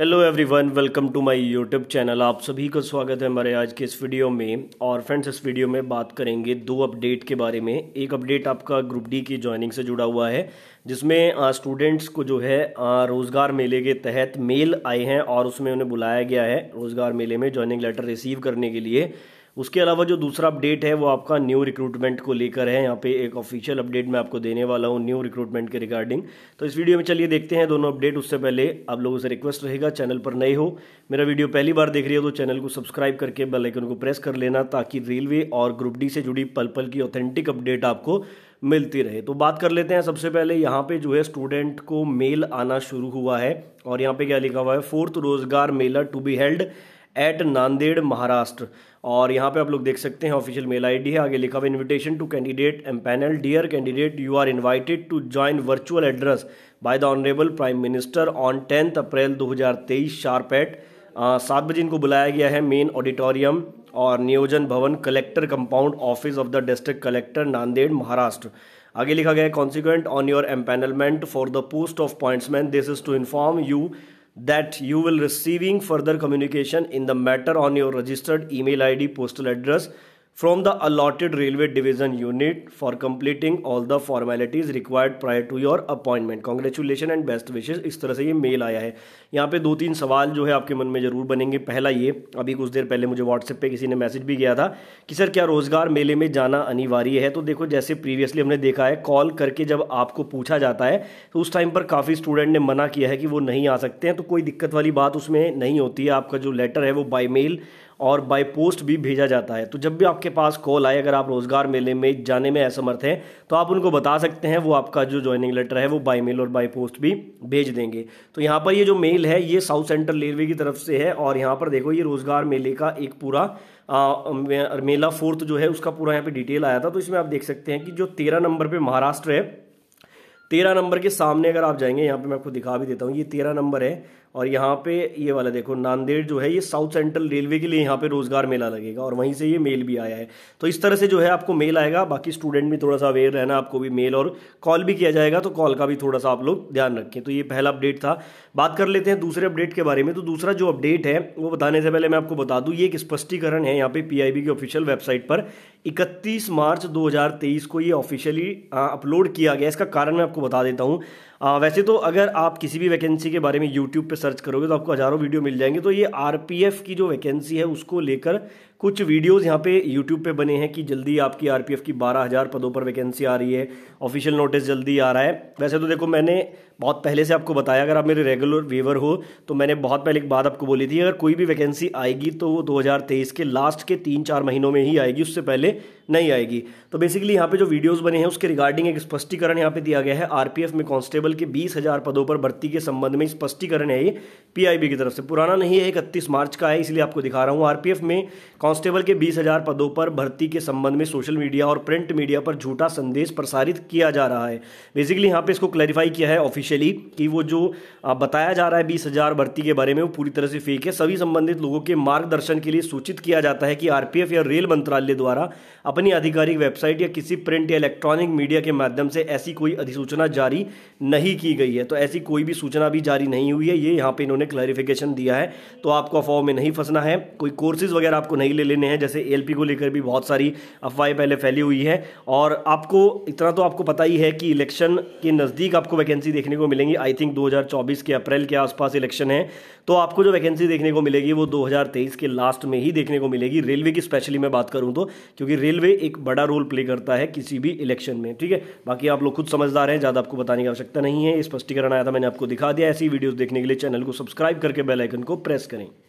hello everyone welcome to my YouTube channel आप सभी का स्वागत है हमारे आज के इस वीडियो में और फ्रेंड्स इस वीडियो में बात करेंगे दो अपडेट के बारे में एक अपडेट आपका ग्रुप डी की ज्वाइनिंग से जुड़ा हुआ है जिसमें स्टूडेंट्स को जो है रोज़गार मेले के तहत मेल आए हैं और उसमें उन्हें बुलाया गया है रोज़गार मेले में ज्वाइनिंग लेटर रिसीव करने के लिए उसके अलावा जो दूसरा अपडेट है वो आपका न्यू रिक्रूटमेंट को लेकर है यहाँ पे एक ऑफिशियल अपडेट मैं आपको देने वाला हूँ न्यू रिक्रूटमेंट के रिगार्डिंग तो इस वीडियो में चलिए देखते हैं दोनों अपडेट उससे पहले आप लोगों से रिक्वेस्ट रहेगा चैनल पर नए हो मेरा वीडियो पहली बार देख रही हो तो चैनल को सब्सक्राइब करके बेलाइकन को प्रेस कर लेना ताकि रेलवे और ग्रुप डी से जुड़ी पल पल की ऑथेंटिक अपडेट आपको मिलती रहे तो बात कर लेते हैं सबसे पहले यहाँ पे जो है स्टूडेंट को मेल आना शुरू हुआ है और यहाँ पे क्या लिखा हुआ है fourth Rozgar Mela to be held at Nanded Maharashtra और यहाँ पे आप लोग देख सकते हैं ऑफिशियल मेल आईडी है आगे लिखा हुआ invitation to candidate empanel dear candidate you are invited to join virtual address by the honourable prime minister on tenth April 2023 sharp at सात बजे इनको बुलाया गया है मेन ऑडिटोरियम और Niyojan Bhavan collector compound office of the district collector Nanded Maharashtra आगे लिखा गया है consequent on your empanelment for the post of pointsman this is to inform you that you will receiving further communication in the matter on your registered email id postal address from the allotted railway division unit for completing all the formalities required prior to your appointment congratulation and best wishes इस तरह से ये mail आया है यहाँ पे दो तीन सवाल जो है आपके मन में ज़रूर बनेंगे पहला ये अभी कुछ देर पहले मुझे व्हाट्सएप पे किसी ने मैसेज भी किया था कि सर क्या रोज़गार मेले में जाना अनिवार्य है तो देखो जैसे प्रीवियसली हमने देखा है कॉल करके जब आपको पूछा जाता है तो उस टाइम पर काफ़ी स्टूडेंट ने मना किया है कि वो नहीं आ सकते हैं तो कोई दिक्कत वाली बात उसमें नहीं होती है आपका जो लेटर है वो बाई मेल और बाय पोस्ट भी भेजा जाता है तो जब भी आपके पास कॉल आए अगर आप रोज़गार मेले में जाने में असमर्थ हैं तो आप उनको बता सकते हैं वो आपका जो ज्वाइनिंग लेटर है वो बाय मेल और बाय पोस्ट भी भेज देंगे तो यहाँ पर ये जो मेल है ये साउथ सेंट्रल रेलवे की तरफ से है और यहाँ पर देखो ये रोज़गार मेले का एक पूरा आ, मेला फोर्थ जो है उसका पूरा यहाँ पे डिटेल आया था तो इसमें आप देख सकते हैं कि जो तेरह नंबर पे महाराष्ट्र है तेरह नंबर के सामने अगर आप जाएंगे यहाँ पे मैं आपको दिखा भी देता हूँ ये तेरह नंबर है और यहाँ पे ये वाला देखो नांदेड़ जो है ये साउथ सेंट्रल रेलवे के लिए यहाँ पे रोज़गार मेला लगेगा और वहीं से ये मेल भी आया है तो इस तरह से जो है आपको मेल आएगा बाकी स्टूडेंट भी थोड़ा सा अवेयर रहना आपको भी मेल और कॉल भी किया जाएगा तो कॉल का भी थोड़ा सा आप लोग ध्यान रखें तो ये पहला अपडेट था बात कर लेते हैं दूसरे अपडेट के बारे में तो दूसरा जो अपडेट है वो बताने से पहले मैं आपको बता दूँ ये एक स्पष्टीकरण है यहाँ पे पी की ऑफिशियल वेबसाइट पर इकतीस मार्च दो को ये ऑफिशियली अपलोड किया गया इसका कारण मैं आपको बता देता हूँ वैसे तो अगर आप किसी भी वैकेंसी के बारे में यूट्यूब पर सर्च करोगे तो आपको हज़ारों वीडियो मिल जाएंगे तो ये आर की जो वैकेंसी है उसको लेकर कुछ वीडियोस यहाँ पे यूट्यूब पे बने हैं कि जल्दी आपकी आरपीएफ की बारह हज़ार पदों पर वैकेंसी आ रही है ऑफिशियल नोटिस जल्दी आ रहा है वैसे तो देखो मैंने बहुत पहले से आपको बताया अगर आप मेरे रेगुलर व्यूवर हो तो मैंने बहुत पहले एक बात आपको बोली थी अगर कोई भी वैकेंसी आएगी तो वो 2023 के लास्ट के तीन चार महीनों में ही आएगी उससे पहले नहीं आएगी तो बेसिकली यहाँ पे जो वीडियोस बने हैं उसके रिगार्डिंग एक स्पष्टीकरण यहाँ पे दिया गया है आरपीएफ में कांस्टेबल के बीस हजार पदों पर भर्ती के संबंध में स्पष्टीकरण है ये पीआईबी की तरफ से पुराना नहीं है इकतीस मार्च का है इसलिए आपको दिखा रहा हूँ आरपीएफ में कांस्टेबल के बीस हजार पदों पर भर्ती के संबंध में सोशल मीडिया और प्रिंट मीडिया पर झूठा संदेश प्रसारित किया जा रहा है बेसिकली यहाँ पे इसको क्लैरिफाई किया है ऑफिशियली कि वो जो बताया जा रहा है बीस हजार भर्ती के बारे में वो पूरी तरह से फेक है सभी संबंधित लोगों के मार्गदर्शन के लिए सूचित किया जाता है कि आरपीएफ या रेल मंत्रालय द्वारा अपनी आधिकारिक वेबसाइट या किसी प्रिंट या इलेक्ट्रॉनिक मीडिया के माध्यम से ऐसी कोई अधिसूचना जारी नहीं की गई है तो ऐसी कोई भी सूचना भी जारी नहीं हुई है ये यहाँ पे इन्होंने क्लैरिफिकेशन दिया है तो आपको अफवाह में नहीं फंसना है कोई कोर्सेज वगैरह आपको नहीं ले लेने हैं जैसे एएलपी को लेकर भी बहुत सारी अफवाहें पहले फैली हुई है और आपको इतना तो आपको पता ही है कि इलेक्शन के नज़दीक आपको वैकेंसी देखने को मिलेंगी आई थिंक 2024 के अप्रैल के आसपास इलेक्शन है तो आपको जो वैकेंसी देखने को मिलेगी वो 2023 के लास्ट में ही देखने को मिलेगी रेलवे की स्पेशली मैं बात करूँ तो क्योंकि रेलवे एक बड़ा रोल प्ले करता है किसी भी इलेक्शन में ठीक है बाकी आप लोग खुद समझदार हैं ज़्यादा आपको बताने की आवश्यकता नहीं है स्पष्टीकरण आया था मैंने आपको दिखा दिया ऐसी वीडियोज़ देखने के लिए चैनल को सब्सक्राइब करके बेलाइकन को प्रेस करें